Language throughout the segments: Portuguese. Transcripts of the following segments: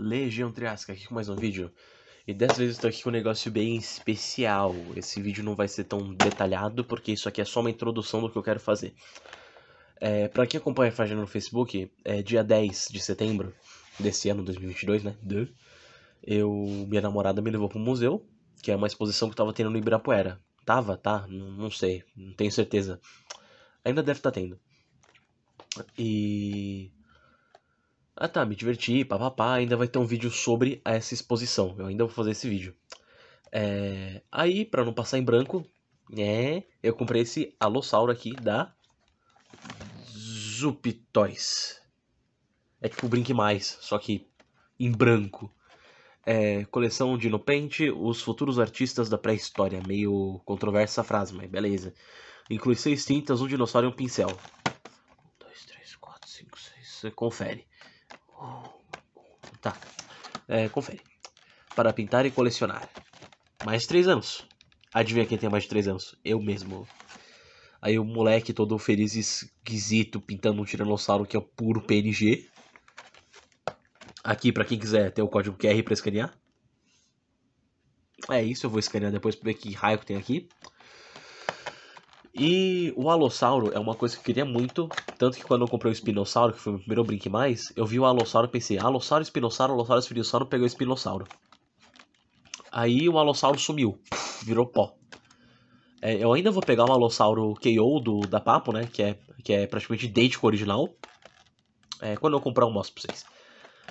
Legião Triasca aqui com mais um vídeo. E dessa vez eu estou aqui com um negócio bem especial. Esse vídeo não vai ser tão detalhado, porque isso aqui é só uma introdução do que eu quero fazer. É, para quem acompanha a página no Facebook, é dia 10 de setembro desse ano, 2022, né? De, eu, minha namorada me levou para museu, que é uma exposição que estava tendo no Ibirapuera. Tava, tá? Não, não sei, não tenho certeza. Ainda deve estar tá tendo. E ah tá, me diverti, papapá, ainda vai ter um vídeo sobre essa exposição, eu ainda vou fazer esse vídeo. É... Aí, para não passar em branco, é... eu comprei esse Alossauro aqui da Zuptoys. É tipo Brinque Mais, só que em branco. É, coleção de Inopente, os futuros artistas da pré-história. Meio controversa a frase, mas beleza. Inclui seis tintas, um dinossauro e um pincel. Um, dois, três, quatro, cinco, seis. Você confere. Tá. É, confere. Para pintar e colecionar. Mais três anos. Adivinha quem tem mais de três anos? Eu mesmo. Aí o moleque todo feliz e esquisito pintando um tiranossauro que é puro PNG. Aqui, para quem quiser, tem o código QR para escanear. É isso, eu vou escanear depois pra ver que raio que tem aqui. E o Alossauro é uma coisa que eu queria muito tanto que quando eu comprei o Espinossauro, que foi o meu primeiro Brinque Mais, eu vi o Alossauro e pensei, Alossauro, Espinossauro, Alossauro, Espinossauro, pegou o Espinossauro. Aí o Alossauro sumiu, virou pó. É, eu ainda vou pegar o Alossauro KO do, da Papo, né, que é, que é praticamente idêntico ao original. É, quando eu comprar eu mostro pra vocês.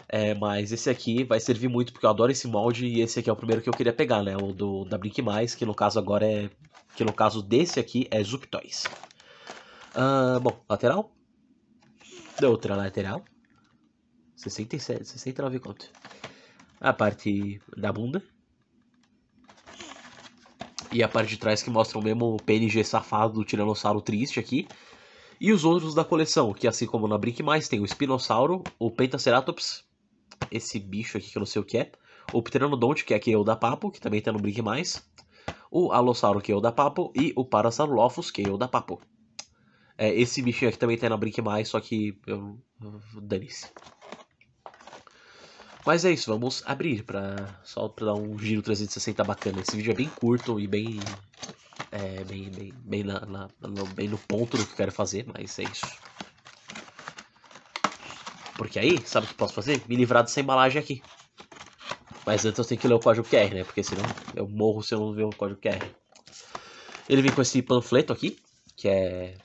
É, mas esse aqui vai servir muito porque eu adoro esse molde e esse aqui é o primeiro que eu queria pegar, né? O do, da Blink Mais, que no caso agora é. Que no caso desse aqui é Zuptoys. Uh, bom, lateral da outra lateral. 67, 69 conto. A parte da bunda. E a parte de trás que mostra o mesmo PNG safado do Tiranossauro triste aqui. E os outros da coleção, que assim como na Brick Mais tem o spinossauro o Pentaceratops, esse bicho aqui que eu não sei o que é, o Pteranodonte, que é aqui é o da Papo, que também tá no Brick Mais, o Alossauro, que é o da Papo, e o Parasaurolophus, que é o da Papo. É, esse bichinho aqui também tem tá na Brinque mais, só que eu, dane-se. Mas é isso, vamos abrir pra, só para dar um giro 360 bacana. Esse vídeo é bem curto e bem é, bem, bem, bem, na, na, no, bem no ponto do que eu quero fazer, mas é isso. Porque aí, sabe o que posso fazer? Me livrar dessa embalagem aqui. Mas antes eu tenho que ler o código QR, né? Porque senão eu morro se eu não ver o código QR. Ele vem com esse panfleto aqui, que é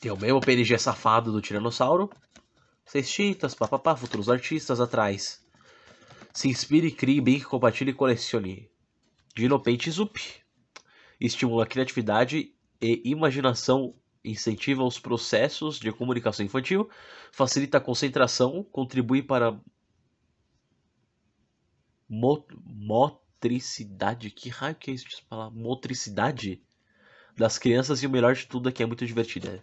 tem o mesmo PNG safado do Tiranossauro. Seis tintas, papapá, futuros artistas atrás. Se inspire, crie, brinque, compartilhe e colecione. Dino Paint Zup. Estimula a criatividade e imaginação, incentiva os processos de comunicação infantil, facilita a concentração, contribui para motricidade. Que raio que é isso de falar? Motricidade? das crianças e o melhor de tudo é que é muito divertida. Né?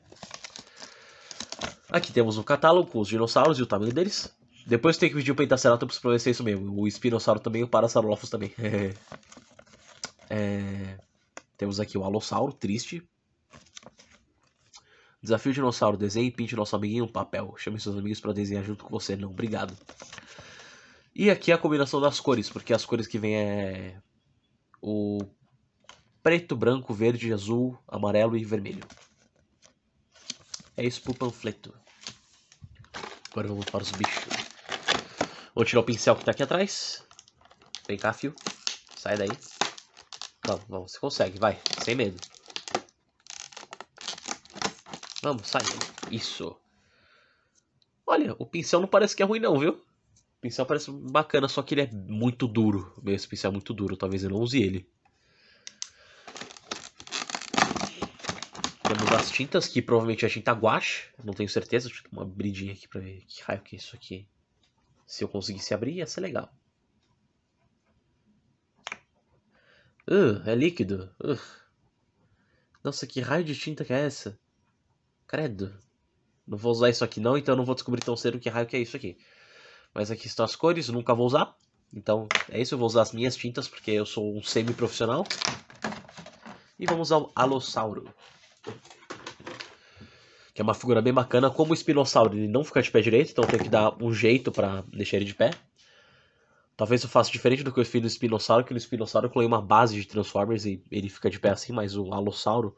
Aqui temos um catálogo com os dinossauros e o tamanho deles. Depois tem que pedir o Pentaceratops pra ver se é isso mesmo. O Espinossauro também e o Parasaurolophus também. é... Temos aqui o Alossauro, triste. Desafio dinossauro, desenhe e pinte nosso amiguinho um papel. Chame seus amigos para desenhar junto com você. Não, obrigado. E aqui a combinação das cores, porque as cores que vem é o preto, branco, verde, azul, amarelo e vermelho. É isso pro panfleto. Agora vamos para os bichos. Vou tirar o pincel que tá aqui atrás. Vem cá, fio. Sai daí. Vamos, vamos, você consegue, vai, sem medo. Vamos, sai. Isso. Olha, o pincel não parece que é ruim não, viu? O pincel parece bacana, só que ele é muito duro. Esse pincel é muito duro, talvez eu não use ele. das tintas, que provavelmente é a tinta guache, não tenho certeza. Deixa eu uma abridinha aqui pra ver que raio que é isso aqui. Se eu conseguisse abrir, ia ser legal. Uh, é líquido. Uh. Nossa, que raio de tinta que é essa? Credo. Não vou usar isso aqui não, então não vou descobrir tão cedo que raio que é isso aqui. Mas aqui estão as cores, nunca vou usar. Então é isso, eu vou usar as minhas tintas porque eu sou um semi-profissional. E vamos ao Alossauro que é uma figura bem bacana. Como o espinossauro ele não fica de pé direito, então tem que dar um jeito para deixar ele de pé. Talvez eu faça diferente do que eu fiz no espinossauro, que no espinossauro eu coloquei uma base de Transformers e ele fica de pé assim, mas o alossauro...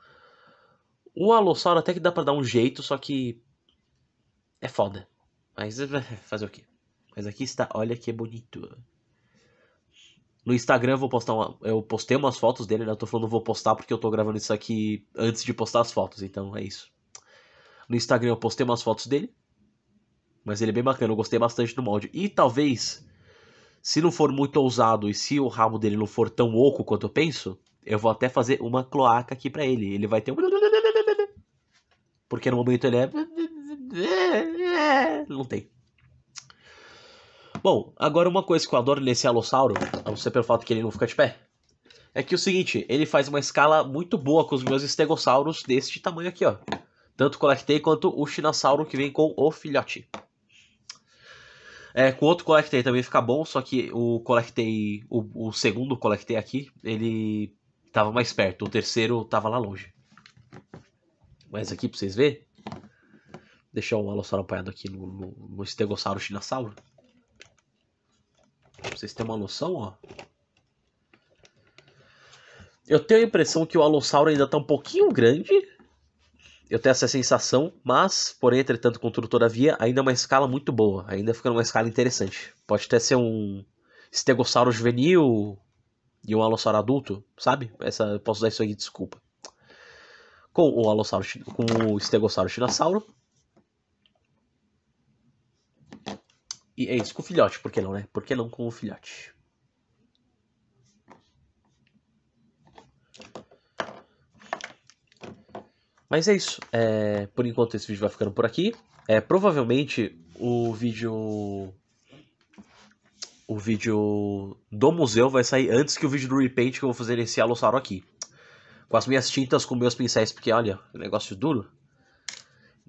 O alossauro até que dá para dar um jeito, só que... É foda. Mas fazer o quê? Mas aqui está, olha que bonito. No Instagram eu vou postar uma, eu postei umas fotos dele, né? Eu tô falando vou postar porque eu tô gravando isso aqui antes de postar as fotos, então é isso. No Instagram eu postei umas fotos dele. Mas ele é bem bacana, eu gostei bastante do molde. E talvez, se não for muito ousado e se o rabo dele não for tão oco quanto eu penso, eu vou até fazer uma cloaca aqui para ele. Ele vai ter um. Porque no momento ele é. Não tem. Bom, agora uma coisa que eu adoro nesse Alossauro, a não ser pelo fato que ele não fica de pé, é que é o seguinte, ele faz uma escala muito boa com os meus estegossauros deste tamanho aqui, ó. Tanto o Collectei quanto o Chinossauro que vem com o filhote. É, com outro Collectei também fica bom, só que o Collectei, o, o segundo Collectei aqui, ele tava mais perto, o terceiro tava lá longe. Mas aqui pra vocês verem, deixar o Alossauro apanhado aqui no, no, no Stegossauro Chinossauro. Pra vocês terem uma noção, ó. Eu tenho a impressão que o Alossauro ainda tá um pouquinho grande eu tenho essa sensação, mas, porém, entretanto, contudo, todavia, ainda é uma escala muito boa, ainda fica numa escala interessante. Pode até ser um estegossauro juvenil e um alossauro adulto, sabe? Essa, posso dar isso aí, desculpa. Com o alossauro, com o estegossauro tiranossauro. E é isso, com o filhote, por que não, né? Por que não com o filhote? Mas é isso. É, por enquanto esse vídeo vai ficando por aqui. É, provavelmente o vídeo. O vídeo do museu vai sair antes que o vídeo do repaint que eu vou fazer nesse alossauro aqui. Com as minhas tintas, com meus pincéis, porque olha, negócio duro.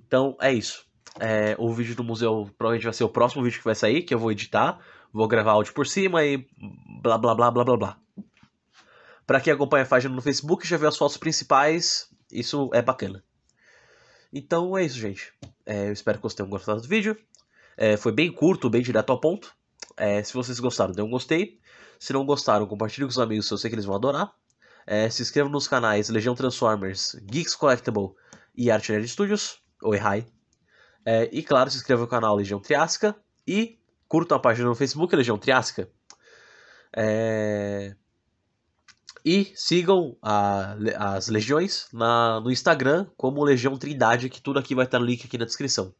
Então é isso. É, o vídeo do museu provavelmente vai ser o próximo vídeo que vai sair, que eu vou editar. Vou gravar áudio por cima e blá blá blá blá blá blá. Pra quem acompanha a página no Facebook, já viu as fotos principais isso é bacana. Então é isso, gente. É, eu espero que vocês tenham gostado do vídeo. É, foi bem curto, bem direto ao ponto. É, se vocês gostaram, dê um gostei. Se não gostaram, compartilhe com os amigos, eu sei que eles vão adorar. É, se inscreva nos canais Legião Transformers, Geeks Collectible e Artillery Studios. Oi, hi. É, e claro, se inscreva no canal Legião Triasca e curtam a página no Facebook Legião Triasca. É... E sigam a, as legiões na, no Instagram como Legião Trindade, que tudo aqui vai estar no link aqui na descrição.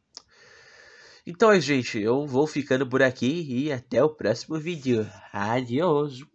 Então é, gente, eu vou ficando por aqui e até o próximo vídeo. Adiós!